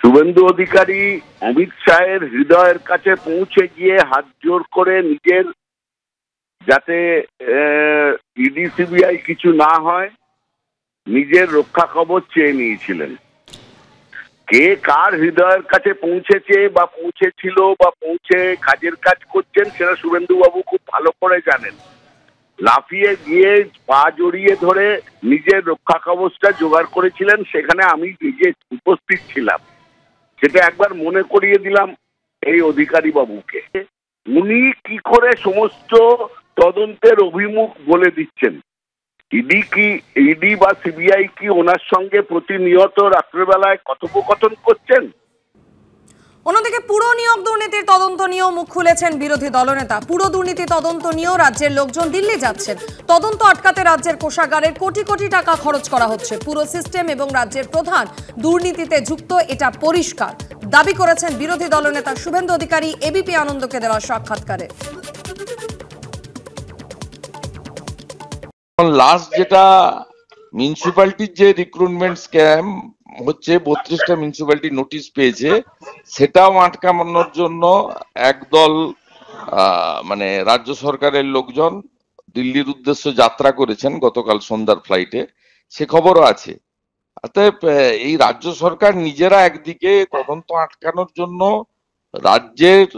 শুভেন্দু অধিকারী অমিত শাহের হৃদয়ের কাছে পৌঁছে গিয়ে হাত জোর করে নিজের যাতে ইডি সিবিআই কিছু না হয় নিজের রক্ষা কবচ চেয়ে নিয়েছিলেন কে কার হৃদয়ের কাছে পৌঁছেছে বা পৌঁছেছিল বা পৌঁছে কাজের কাজ করছেন সেটা শুভেন্দু বাবু খুব ভালো করে জানেন লাফিয়ে গিয়ে পা জড়িয়ে ধরে নিজের রক্ষা কবচটা জোগাড় করেছিলেন সেখানে আমি নিজে উপস্থিত ছিলাম সেটা একবার মনে করিয়ে দিলাম এই অধিকারী বাবুকে উনি কি করে সমস্ত তদন্তের অভিমুখ বলে দিচ্ছেন ইডি কি ইডি বা সিবিআই কি ওনার সঙ্গে প্রতিনিয়ত রাত্রেবেলায় কথোপকথন করছেন অন্যদিকে পুরো নিয়োগ দুর্নীতির তদন্ত নিয়েও মুখ খুলেছেন বিরোধী দলনেতা পুরো দুর্নীতি তদন্ত নিয়েও রাজ্যের লোকজন দিল্লি যাচ্ছেন তদন্ত আটকাতে রাজ্যের কোষাগারের কোটি কোটি টাকা খরচ করা হচ্ছে পুরো সিস্টেম এবং রাজ্যের প্রধান দুর্নীতিতে যুক্ত এটা পরিষ্কার দাবি করেছেন বিরোধী দলনেতা শুভেন্দু অধিকারী এবিপি আনন্দকে দেওয়া সাক্ষাৎকারে লাস্ট যেটা মিউনিসিপ্যালিটির যে রিক্রুটমেন্ট স্ক্যাম হচ্ছে বত্রিশটা মিউনিসিপ্যালিটি নোটিশ পেয়েছে সেটাও আটকানোর জন্য একদল মানে রাজ্য সরকারের লোকজন দিল্লির উদ্দেশ্যে যাত্রা করেছেন গতকাল সন্ধ্যার ফ্লাইটে সে খবরও আছে অতএব এই রাজ্য সরকার নিজেরা একদিকে তদন্ত আটকানোর জন্য রাজ্যের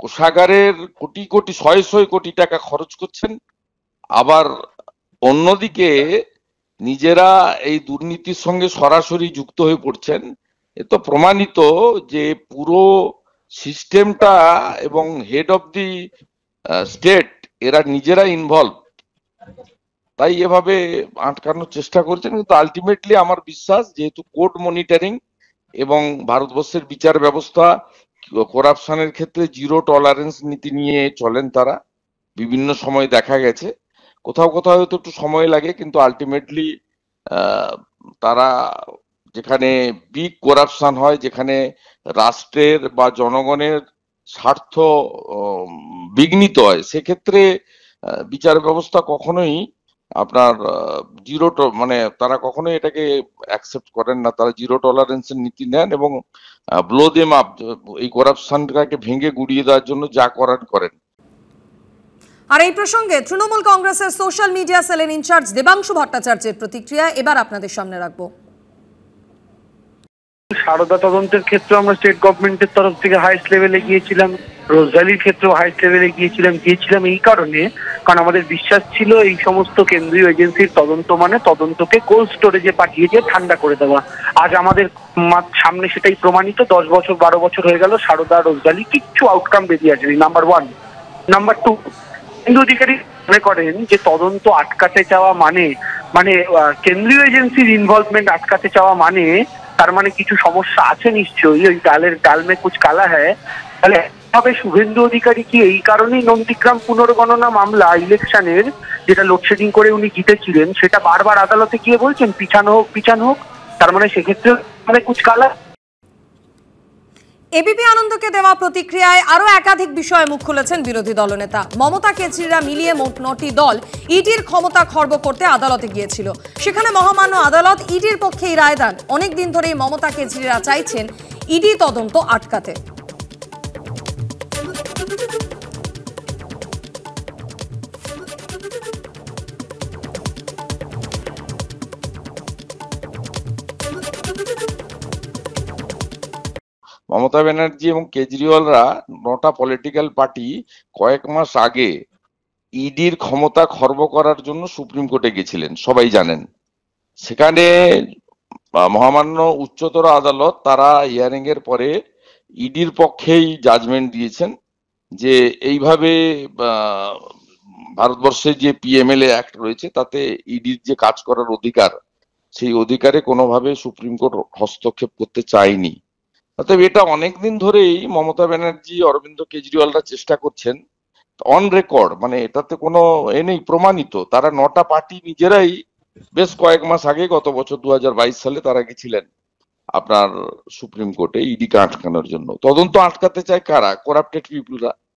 কোষাগারের কোটি কোটি শয়ে শয়ে কোটি টাকা খরচ করছেন আবার অন্যদিকে নিজেরা এই দুর্নীতির সঙ্গে সরাসরি যুক্ত হয়ে পড়ছেন এ তো প্রমাণিত যে পুরো সিস্টেমটা এবং হেড অফ দি স্টেট এরা নিজেরা ইনভলভ তাই এভাবে আটকানোর চেষ্টা করছেন কিন্তু আলটিমেটলি আমার বিশ্বাস যেহেতু কোর্ট মনিটরিং এবং ভারতবর্ষের বিচার ব্যবস্থা করাপশনের ক্ষেত্রে জিরো টলারেন্স নীতি নিয়ে চলেন তারা বিভিন্ন সময় দেখা গেছে কোথাও কোথাও হয়তো একটু সময় লাগে কিন্তু আলটিমেটলি তারা যেখানে বিগ করাপশন হয় যেখানে রাষ্ট্রের বা জনগণের স্বার্থ বিঘ্নিত হয় সেক্ষেত্রে বিচার ব্যবস্থা কখনোই আপনার জিরো মানে তারা কখনোই এটাকে অ্যাকসেপ্ট করেন না তারা জিরো টলারেন্সের নীতি নেন এবং ব্লো দেম আপ এই করাপশনটাকে ভেঙে গুড়িয়ে দেওয়ার জন্য যা করার করেন আর এই প্রসঙ্গে তৃণমূল কংগ্রেসের সোশ্যাল মিডিয়া সেলের ইনচার্জ দেবাংশু ভট্টাচার্যের প্রতিক্রিয়া এবার আপনাদের সামনে রাখবো সারদা তদন্তের ক্ষেত্রে আমরা স্টেট গভর্নমেন্টের তরফ থেকে হাইস্ট লেভেলে গিয়েছিলাম রোজভ্যালির ক্ষেত্রেও হাইস্ট লেভেলে গিয়েছিলাম গিয়েছিলাম এই কারণে কারণ আমাদের বিশ্বাস ছিল এই সমস্ত কেন্দ্রীয় এজেন্সির তদন্ত মানে তদন্তকে কোল্ড স্টোরেজে পাঠিয়ে দিয়ে ঠান্ডা করে দেওয়া আজ আমাদের সামনে সেটাই প্রমাণিত দশ বছর বারো বছর হয়ে গেল সারদা রোজভ্যালি কিচ্ছু আউটকাম বেরিয়ে আসেনি number one number two Suvendu Adhikari মনে করেন যে তদন্ত আটকাতে চাওয়া মানে মানে কেন্দ্রীয় এজেন্সির ইনভলভমেন্ট আটকাতে চাওয়া মানে তার মানে কিছু সমস্যা আছে নিশ্চয়ই ওই গালের গালমে কুচ কালা হ্যায় তাহলে একভাবে শুভেন্দু অধিকারী কি এই কারণেই নন্দীগ্রাম পুনর্গণনা মামলা ইলেকশনের যেটা লোডশেডিং করে উনি জিতেছিলেন সেটা বারবার আদালতে গিয়ে বলছেন পিছানো হোক পিছানো হোক তার মানে সেক্ষেত্রে মানে কুচকালা এবিপি আনন্দকে দেওয়া প্রতিক্রিয়ায় আরও একাধিক বিষয়ে মুখ খুলেছেন বিরোধী দলনেতা মমতা কেজরিরা মিলিয়ে মোট নটি দল ইটির ক্ষমতা খর্ব করতে আদালতে গিয়েছিল সেখানে মহামান্য আদালত ইটির পক্ষেই রায় দান অনেকদিন ধরেই মমতা কেজরিরা চাইছেন ইডি তদন্ত আটকাতে মমতা ব্যানার্জি এবং কেজরিওয়ালরা নটা পলিটিক্যাল পার্টি কয়েক মাস আগে ইডির e ক্ষমতা খর্ব করার জন্য সুপ্রিম কোর্টে গেছিলেন সবাই জানেন সেখানে মহামান্য উচ্চতর আদালত তারা হিয়ারিং এর পরে ইডির e পক্ষেই জাজমেন্ট দিয়েছেন যে এইভাবে ভারতবর্ষে যে পিএমএলএ অ্যাক্ট রয়েছে তাতে ইডির e যে কাজ করার অধিকার সেই অধিকারে কোনোভাবে সুপ্রিম কোর্ট হস্তক্ষেপ করতে চায়নি অতএব এটা অনেকদিন ধরেই মমতা ব্যানার্জি অরবিন্দ কেজরিওয়ালরা চেষ্টা করছেন অন রেকর্ড মানে এটাতে কোনো এ নেই প্রমাণিত তারা নটা পার্টি নিজেরাই বেশ কয়েক মাস আগে গত বছর দু সালে তারা গেছিলেন আপনার সুপ্রিম কোর্টে ইডিকে e আটকানোর জন্য তদন্ত আটকাতে চায় কারা করাপ্টেড পিপুলরা